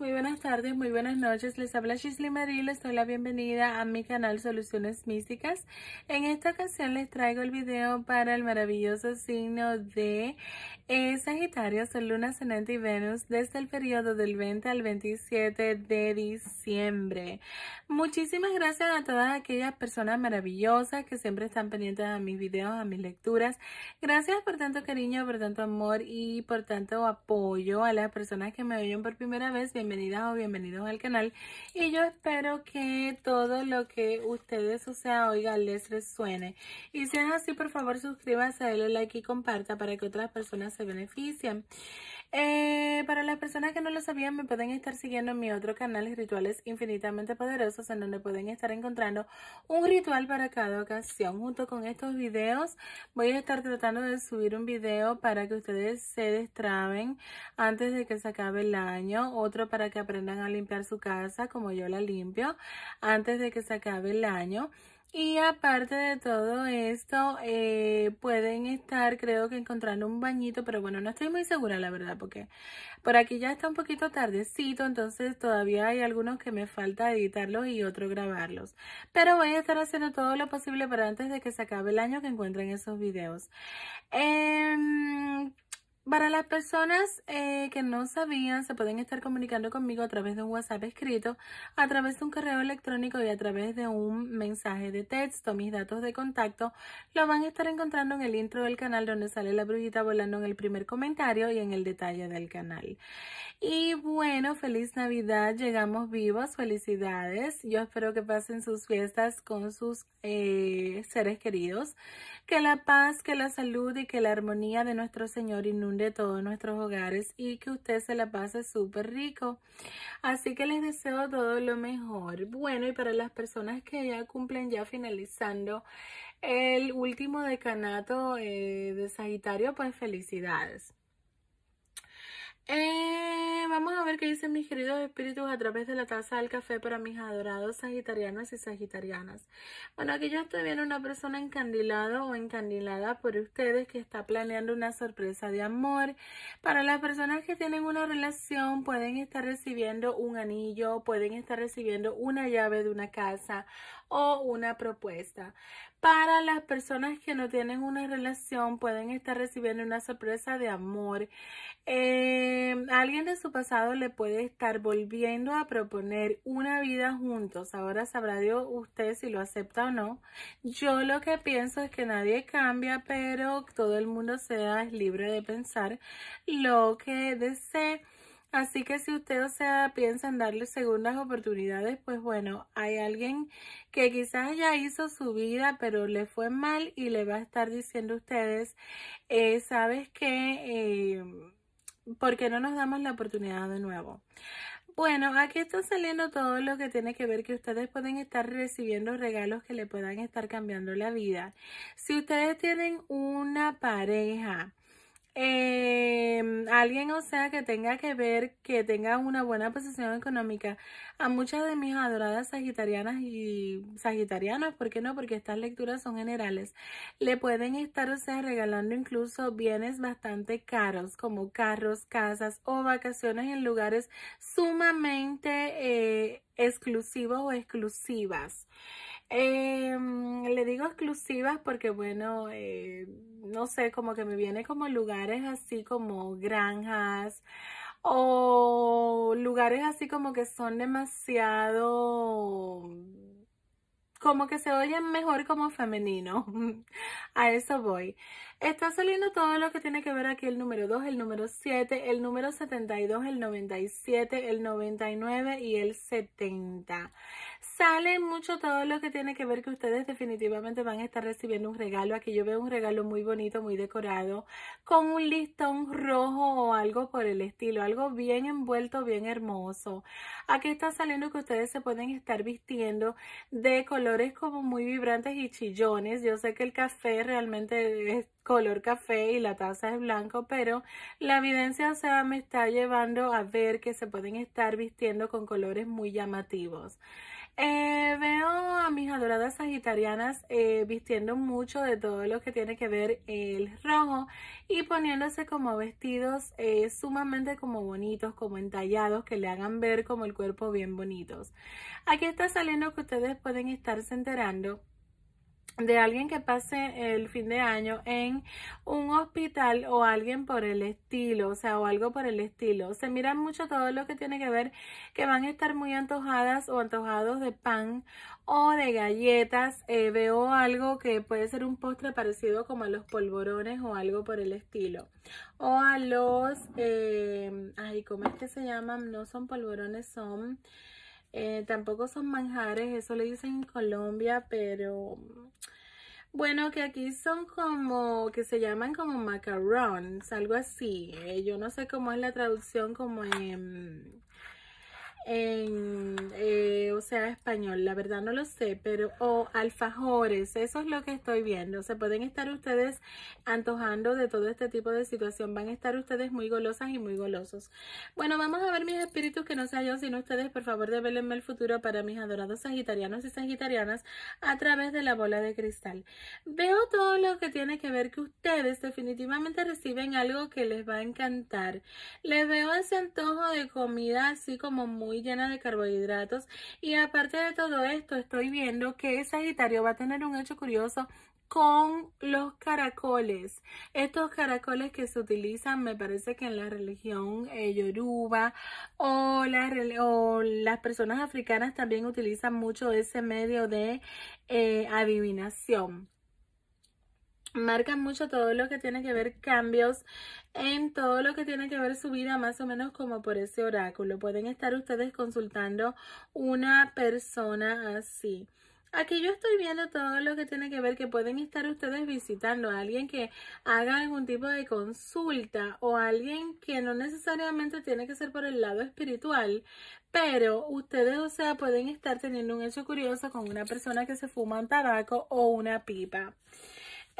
muy buenas tardes, muy buenas noches. Les habla Shisley Marie, les doy la bienvenida a mi canal Soluciones Místicas. En esta ocasión les traigo el video para el maravilloso signo de eh, Sagitario, Sol, Luna, cenante y Venus desde el periodo del 20 al 27 de diciembre. Muchísimas gracias a todas aquellas personas maravillosas que siempre están pendientes a mis videos, a mis lecturas. Gracias por tanto cariño, por tanto amor y por tanto apoyo a las personas que me oyen por primera vez Bienvenidas o bienvenidos al canal y yo espero que todo lo que ustedes, o sea, oigan, les resuene. Y si es así, por favor suscríbanse, denle like y comparta para que otras personas se beneficien. Eh, para las personas que no lo sabían, me pueden estar siguiendo en mi otro canal, Rituales Infinitamente Poderosos, en donde pueden estar encontrando un ritual para cada ocasión. Junto con estos videos, voy a estar tratando de subir un video para que ustedes se destraben antes de que se acabe el año. Otro para que aprendan a limpiar su casa como yo la limpio antes de que se acabe el año. Y aparte de todo esto, eh, pueden estar, creo que encontrando un bañito, pero bueno, no estoy muy segura la verdad, porque por aquí ya está un poquito tardecito, entonces todavía hay algunos que me falta editarlos y otros grabarlos. Pero voy a estar haciendo todo lo posible para antes de que se acabe el año que encuentren esos videos. Eh, para las personas eh, que no sabían, se pueden estar comunicando conmigo a través de un WhatsApp escrito, a través de un correo electrónico y a través de un mensaje de texto. Mis datos de contacto lo van a estar encontrando en el intro del canal donde sale la brujita volando en el primer comentario y en el detalle del canal. Y bueno, feliz Navidad, llegamos vivos, felicidades. Yo espero que pasen sus fiestas con sus eh, seres queridos. Que la paz, que la salud y que la armonía de nuestro Señor inunde de todos nuestros hogares y que usted se la pase súper rico. Así que les deseo todo lo mejor. Bueno, y para las personas que ya cumplen, ya finalizando el último decanato eh, de Sagitario, pues felicidades. Eh, vamos a ver qué dicen mis queridos espíritus a través de la taza del café para mis adorados sagitarianos y sagitarianas. Bueno, aquí yo estoy viendo una persona encandilada o encandilada por ustedes que está planeando una sorpresa de amor. Para las personas que tienen una relación pueden estar recibiendo un anillo, pueden estar recibiendo una llave de una casa o una propuesta. Para las personas que no tienen una relación, pueden estar recibiendo una sorpresa de amor. Eh, alguien de su pasado le puede estar volviendo a proponer una vida juntos. Ahora sabrá Dios usted si lo acepta o no. Yo lo que pienso es que nadie cambia, pero todo el mundo sea libre de pensar lo que desee. Así que si ustedes piensan darle segundas oportunidades, pues bueno, hay alguien que quizás ya hizo su vida, pero le fue mal y le va a estar diciendo a ustedes, eh, ¿sabes qué? Eh, ¿Por qué no nos damos la oportunidad de nuevo? Bueno, aquí está saliendo todo lo que tiene que ver que ustedes pueden estar recibiendo regalos que le puedan estar cambiando la vida. Si ustedes tienen una pareja Em, alguien, o sea, que tenga que ver, que tenga una buena posición económica. A muchas de mis adoradas sagitarianas y Sagitarianas ¿por qué no? Porque estas lecturas son generales. Le pueden estar, o sea, regalando incluso bienes bastante caros, como carros, casas o vacaciones en lugares sumamente eh, exclusivos o exclusivas. Em, le digo exclusivas porque, bueno, eh, no sé, como que me viene como lugares así como granjas o lugares así como que son demasiado como que se oyen mejor como femenino. A eso voy. Está saliendo todo lo que tiene que ver aquí el número 2, el número 7, el número 72, el 97, el 99 y el 70 sale mucho todo lo que tiene que ver que ustedes definitivamente van a estar recibiendo un regalo. Aquí yo veo un regalo muy bonito, muy decorado, con un listón rojo o algo por el estilo, algo bien envuelto, bien hermoso. Aquí está saliendo que ustedes se pueden estar vistiendo de colores como muy vibrantes y chillones. Yo sé que el café realmente es color café y la taza es blanco, pero la evidencia o me está llevando a ver que se pueden estar vistiendo con colores muy llamativos. Eh, veo a mis adoradas sagitarianas eh, vistiendo mucho de todo lo que tiene que ver el rojo y poniéndose como vestidos eh, sumamente como bonitos, como entallados, que le hagan ver como el cuerpo bien bonitos. Aquí está saliendo que ustedes pueden estarse enterando de alguien que pase el fin de año en un hospital o alguien por el estilo, o sea, o algo por el estilo. Se miran mucho todo lo que tiene que ver que van a estar muy antojadas o antojados de pan o de galletas. Eh, veo algo que puede ser un postre parecido como a los polvorones o algo por el estilo. O a los, eh, ay, ¿cómo es que se llaman? No son polvorones, son... Eh, tampoco son manjares, eso le dicen en Colombia, pero bueno, que aquí son como, que se llaman como macarons, algo así. Eh, yo no sé cómo es la traducción como en, en, eh, o sea, español, la verdad no lo sé, pero, o oh, alfajores, eso es lo que estoy viendo. Se pueden estar ustedes antojando de todo este tipo de situación, van a estar ustedes muy golosas y muy golosos. Bueno, vamos a ver mis espíritus, que no sea yo, sino ustedes, por favor, develenme el futuro para mis adorados sagitarianos y sagitarianas a través de la bola de cristal. Veo todo lo que tiene que ver que ustedes definitivamente reciben algo que les va a encantar. Les veo ese antojo de comida así como muy muy llena de carbohidratos. Y aparte de todo esto, estoy viendo que Sagitario va a tener un hecho curioso con los caracoles. Estos caracoles que se utilizan, me parece que en la religión eh, yoruba o, la, las personas africanas también utilizan mucho ese medio de eh, adivinación marca mucho todo lo que tiene que ver cambios en todo lo que tiene que ver su vida, más o menos como por ese oráculo. Pueden estar ustedes consultando una persona así. Aquí yo estoy viendo todo lo que tiene que ver que pueden estar ustedes visitando a alguien que haga algún tipo de consulta o alguien que no necesariamente tiene que ser por el lado espiritual, pero ustedes, o sea, pueden estar teniendo un hecho curioso con una persona que se fuma un tabaco o una pipa.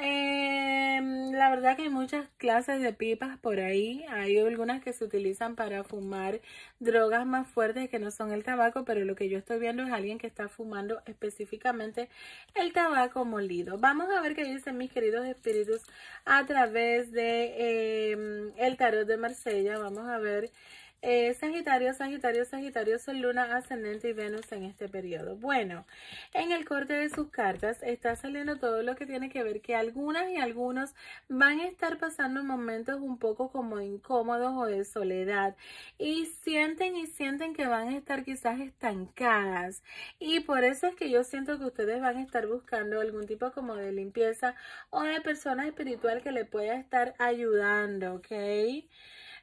Em, la verdad que hay muchas clases de pipas por ahí. Hay algunas que se utilizan para fumar drogas más fuertes que no son el tabaco, pero lo que yo estoy viendo es alguien que está fumando específicamente el tabaco molido. Vamos a ver qué dicen mis queridos espíritus a través de em, el tarot de Marsella. Vamos a ver eh, Sagitario, Sagitario, Sagitario, Sol, Luna, Ascendente y Venus en este periodo. Bueno, en el corte de sus cartas está saliendo todo lo que tiene que ver que algunas y algunos van a estar pasando momentos un poco como incómodos o de soledad y sienten y sienten que van a estar quizás estancadas y por eso es que yo siento que ustedes van a estar buscando algún tipo como de limpieza o de persona espiritual que le pueda estar ayudando, ¿ok?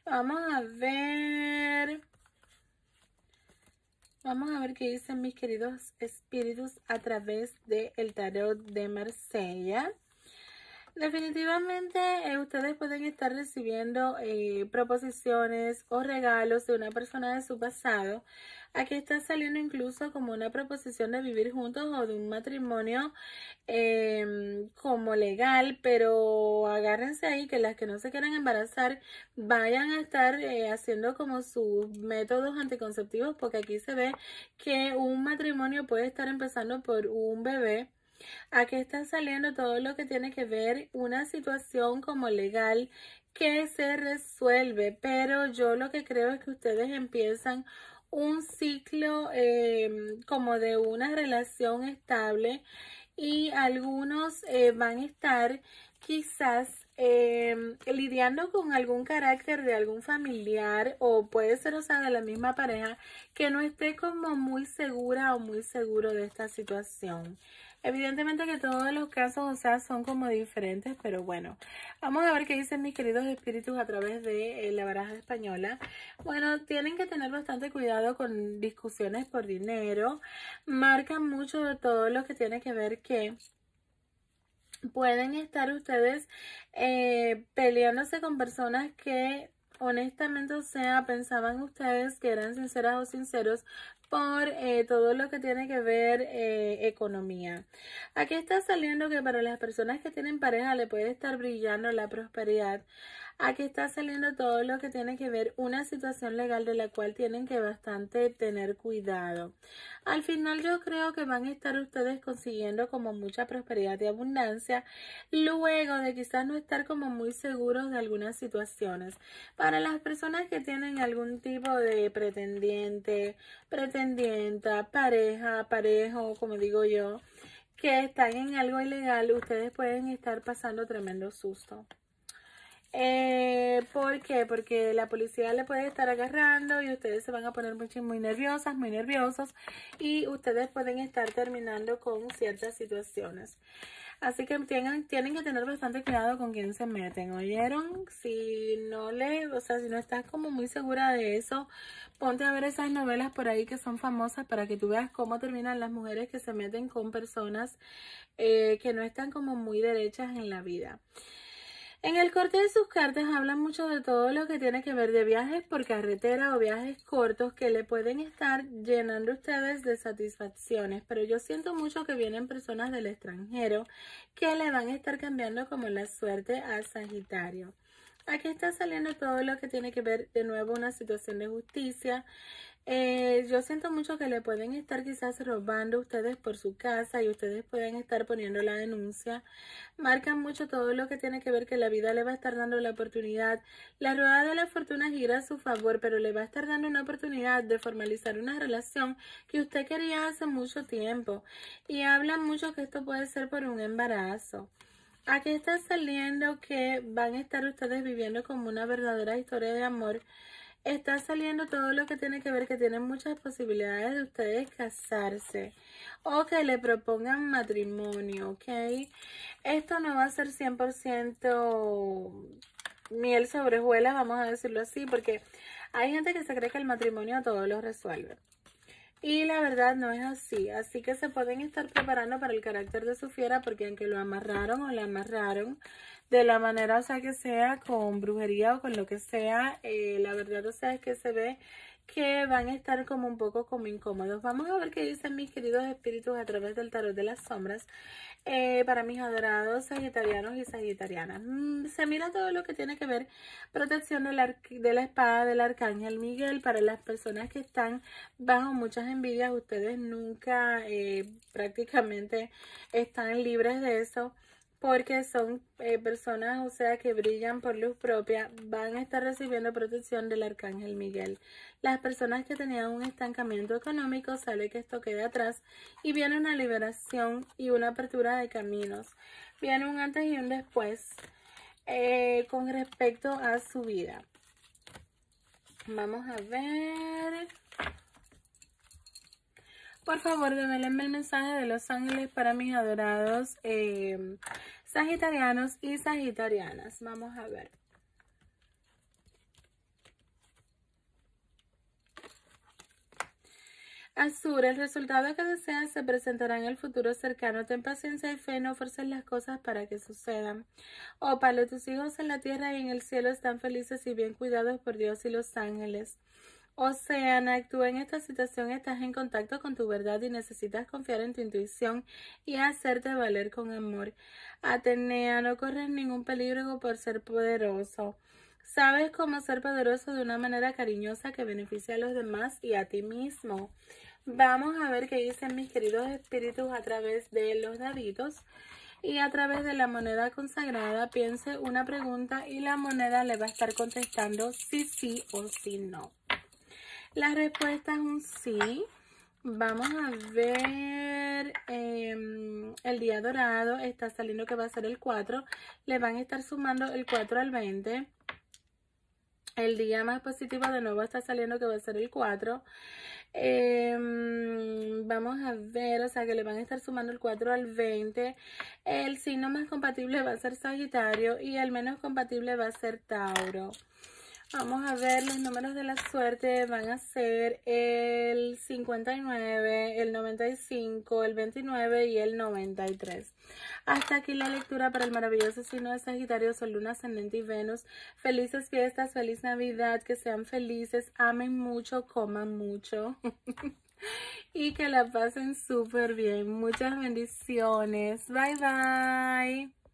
Vamos a ver. Vamos a ver qué dicen mis queridos espíritus a través del tarot de Marsella. Definitivamente eh, ustedes pueden estar recibiendo eh, proposiciones o regalos de una persona de su pasado. Aquí está saliendo incluso como una proposición de vivir juntos o de un matrimonio em, como legal, pero agárrense ahí que las que no se quieran embarazar vayan a estar eh, haciendo como sus métodos anticonceptivos porque aquí se ve que un matrimonio puede estar empezando por un bebé Aquí está saliendo todo lo que tiene que ver una situación como legal que se resuelve, pero yo lo que creo es que ustedes empiezan un ciclo em, como de una relación estable y algunos eh, van a estar quizás em, lidiando con algún carácter de algún familiar o puede ser, o sea, de la misma pareja que no esté como muy segura o muy seguro de esta situación. Evidentemente que todos los casos, o sea, son como diferentes, pero bueno. Vamos a ver qué dicen mis queridos espíritus a través de eh, la baraja española. Bueno, tienen que tener bastante cuidado con discusiones por dinero. Marcan mucho de todo lo que tiene que ver que pueden estar ustedes eh, peleándose con personas que honestamente, o sea, pensaban ustedes que eran sinceras o sinceros por eh, todo lo que tiene que ver eh, economía. Aquí está saliendo que para las personas que tienen pareja le puede estar brillando la prosperidad. Aquí está saliendo todo lo que tiene que ver una situación legal de la cual tienen que bastante tener cuidado. Al final yo creo que van a estar ustedes consiguiendo como mucha prosperidad y abundancia luego de quizás no estar como muy seguros de algunas situaciones. Para las personas que tienen algún tipo de pretendiente, pretendienta, pareja, parejo, como digo yo, que están en algo ilegal, ustedes pueden estar pasando tremendo susto. Eh, ¿Por qué? Porque la policía le puede estar agarrando y ustedes se van a poner muy, muy nerviosas, muy nerviosos y ustedes pueden estar terminando con ciertas situaciones. Así que tienen, tienen que tener bastante cuidado con quién se meten, ¿oyeron? Si no le, o sea, si no estás como muy segura de eso, ponte a ver esas novelas por ahí que son famosas para que tú veas cómo terminan las mujeres que se meten con personas eh, que no están como muy derechas en la vida. En el corte de sus cartas hablan mucho de todo lo que tiene que ver de viajes por carretera o viajes cortos que le pueden estar llenando ustedes de satisfacciones, pero yo siento mucho que vienen personas del extranjero que le van a estar cambiando como la suerte a Sagitario. Aquí está saliendo todo lo que tiene que ver de nuevo una situación de justicia. Eh, yo siento mucho que le pueden estar quizás robando ustedes por su casa y ustedes pueden estar poniendo la denuncia. Marcan mucho todo lo que tiene que ver que la vida le va a estar dando la oportunidad. La rueda de la fortuna gira a su favor, pero le va a estar dando una oportunidad de formalizar una relación que usted quería hace mucho tiempo. Y hablan mucho que esto puede ser por un embarazo. Aquí está saliendo que van a estar ustedes viviendo como una verdadera historia de amor. Está saliendo todo lo que tiene que ver que tienen muchas posibilidades de ustedes casarse o que le propongan matrimonio, ¿ok? Esto no va a ser 100% miel sobre hojuelas, vamos a decirlo así, porque hay gente que se cree que el matrimonio a todos los resuelve. Y la verdad no es así, así que se pueden estar preparando para el carácter de su fiera porque aunque lo amarraron o la amarraron, de la manera o sea que sea, con brujería o con lo que sea, eh, la verdad o sea es que se ve que van a estar como un poco como incómodos. Vamos a ver qué dicen mis queridos espíritus a través del tarot de las sombras eh, para mis adorados sagitarianos y sagitarianas. Mm, se mira todo lo que tiene que ver protección de la, de la espada del arcángel Miguel para las personas que están bajo muchas envidias. Ustedes nunca eh, prácticamente están libres de eso porque son eh, personas, o sea, que brillan por luz propia, van a estar recibiendo protección del Arcángel Miguel. Las personas que tenían un estancamiento económico, saben que esto queda atrás y viene una liberación y una apertura de caminos. Viene un antes y un después eh, con respecto a su vida. Vamos a ver... Por favor, denle el mensaje de los ángeles para mis adorados eh, sagitarianos y sagitarianas. Vamos a ver. Azur, el resultado que deseas se presentará en el futuro cercano. Ten paciencia y fe, no forces las cosas para que sucedan. Ópalo, tus hijos en la tierra y en el cielo están felices y bien cuidados por Dios y los ángeles. O Oceana, actúa en esta situación, estás en contacto con tu verdad y necesitas confiar en tu intuición y hacerte valer con amor. Atenea, no corres ningún peligro por ser poderoso. Sabes cómo ser poderoso de una manera cariñosa que beneficie a los demás y a ti mismo. Vamos a ver qué dicen mis queridos espíritus a través de los daditos. Y a través de la moneda consagrada, piense una pregunta y la moneda le va a estar contestando si sí o si no. La respuesta es un sí. Vamos a ver em, el día dorado. Está saliendo que va a ser el 4. Le van a estar sumando el 4 al 20. El día más positivo de nuevo está saliendo que va a ser el 4. Em, vamos a ver, o sea que le van a estar sumando el 4 al 20. El signo más compatible va a ser Sagitario y el menos compatible va a ser Tauro. Vamos a ver, los números de la suerte van a ser el 59, el 95, el 29 y el 93. Hasta aquí la lectura para el maravilloso signo de Sagitario, Sol, Luna, Ascendente y Venus. Felices fiestas, feliz Navidad, que sean felices, amen mucho, coman mucho. y que la pasen súper bien. Muchas bendiciones. Bye, bye.